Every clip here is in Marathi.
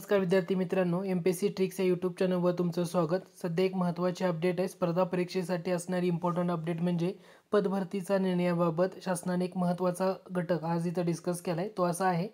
नमस्कार विद्यार्थी मित्रांनो एम पी सी ट्रिक्स या यूट्यूब चॅनलवर तुमचं स्वागत सध्या एक महत्त्वाची अपडेट आहे स्पर्धा परीक्षेसाठी असणारी इम्पॉर्टंट अपडेट म्हणजे पदभरतीचा निर्णयाबाबत शासनाने एक महत्त्वाचा घटक आज इथं डिस्कस केला आहे तो असा आहे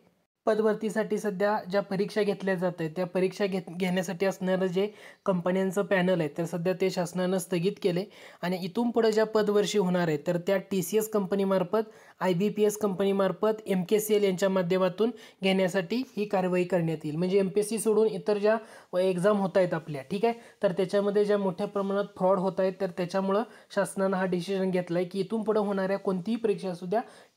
पदवर्तीसाठी सध्या ज्या परीक्षा घेतल्या जात आहेत त्या परीक्षा घेत घेण्यासाठी असणारं जे कंपन्यांचं पॅनल आहे तर सध्या ते शासनानं स्थगित केले आणि इथून पुढे ज्या पदवर्षी होणार आहे तर त्या टी सी एस कंपनीमार्फत आय बी पी एस कंपनीमार्फत एम के सी एल यांच्या माध्यमातून घेण्यासाठी ही कारवाई करण्यात येईल म्हणजे एम पी एस सी सोडून इतर ज्या एक्झाम होत आहेत आपल्या ठीक आहे तर त्याच्यामध्ये ज्या मोठ्या प्रमाणात फ्रॉड होत आहेत तर त्याच्यामुळं शासनानं हा डिसिजन घेतला आहे की इथून पुढे होणाऱ्या कोणतीही परीक्षा असू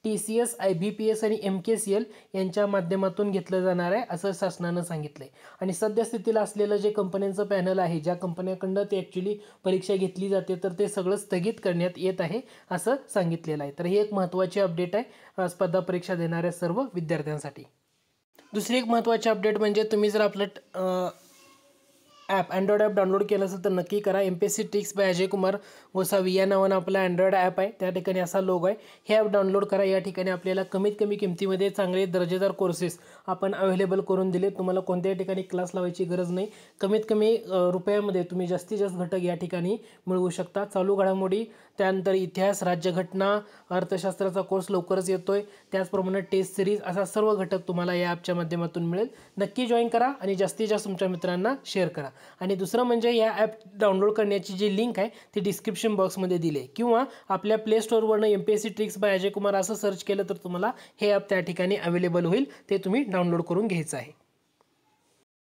T C S I B P S आणि एम के सी एल यांच्या माध्यमातून घेतलं जाणार आहे असं शासनानं सांगितलं आहे आणि सद्यस्थितीला असलेलं जे कंपन्यांचं पॅनल आहे ज्या कंपन्याकडनं ते ॲक्च्युली परीक्षा घेतली जाते तर ते सगळं स्थगित करण्यात येत आहे असं सांगितलेलं आहे तर ही एक महत्त्वाची अपडेट आहे स्पर्धा परीक्षा देणाऱ्या सर्व विद्यार्थ्यांसाठी दुसरी एक महत्त्वाची अपडेट म्हणजे तुम्ही जर आपलं ॲप अँड्रॉइड ॲप डाउनलोड केलं असेल तर नक्की करा M P S C tricks by Ajay Kumar Gosavi या नावानं आपला अँड्रॉइड ॲप आहे त्या ठिकाणी असा लोग आहे हे ॲप डाउनलोड करा या ठिकाणी आपल्याला कमीत कमी किमतीमध्ये चांगले दर्जेदार कोर्सेस आपण अवेलेबल करून दिले तुम्हाला कोणत्याही ठिकाणी क्लास लावायची गरज नाही कमीत कमी रुपयामध्ये तुम्ही जास्तीत जास्त घटक या ठिकाणी मिळवू शकता चालू घडामोडी त्यानंतर इतिहास राज्यघटना अर्थशास्त्राचा कोर्स लवकरच येतो आहे त्याचप्रमाणे टेस्ट सिरीज असा सर्व घटक तुम्हाला या ॲपच्या माध्यमातून मिळेल नक्की जॉईन करा आणि जास्तीत जास्त तुमच्या मित्रांना शेअर करा आणि दुसरं म्हणजे या ॲप डाउनलोड करण्याची जी लिंक आहे ती डिस्क्रिप्शन बॉक्समध्ये दिली आहे किंवा आपल्या प्ले स्टोअरवरनं M P S C tricks by Ajay Kumar असं सर्च केलं तर तुम्हाला हे ॲप त्या ठिकाणी अवेलेबल होईल ते तुम्ही डाउनलोड करून घ्यायचं आहे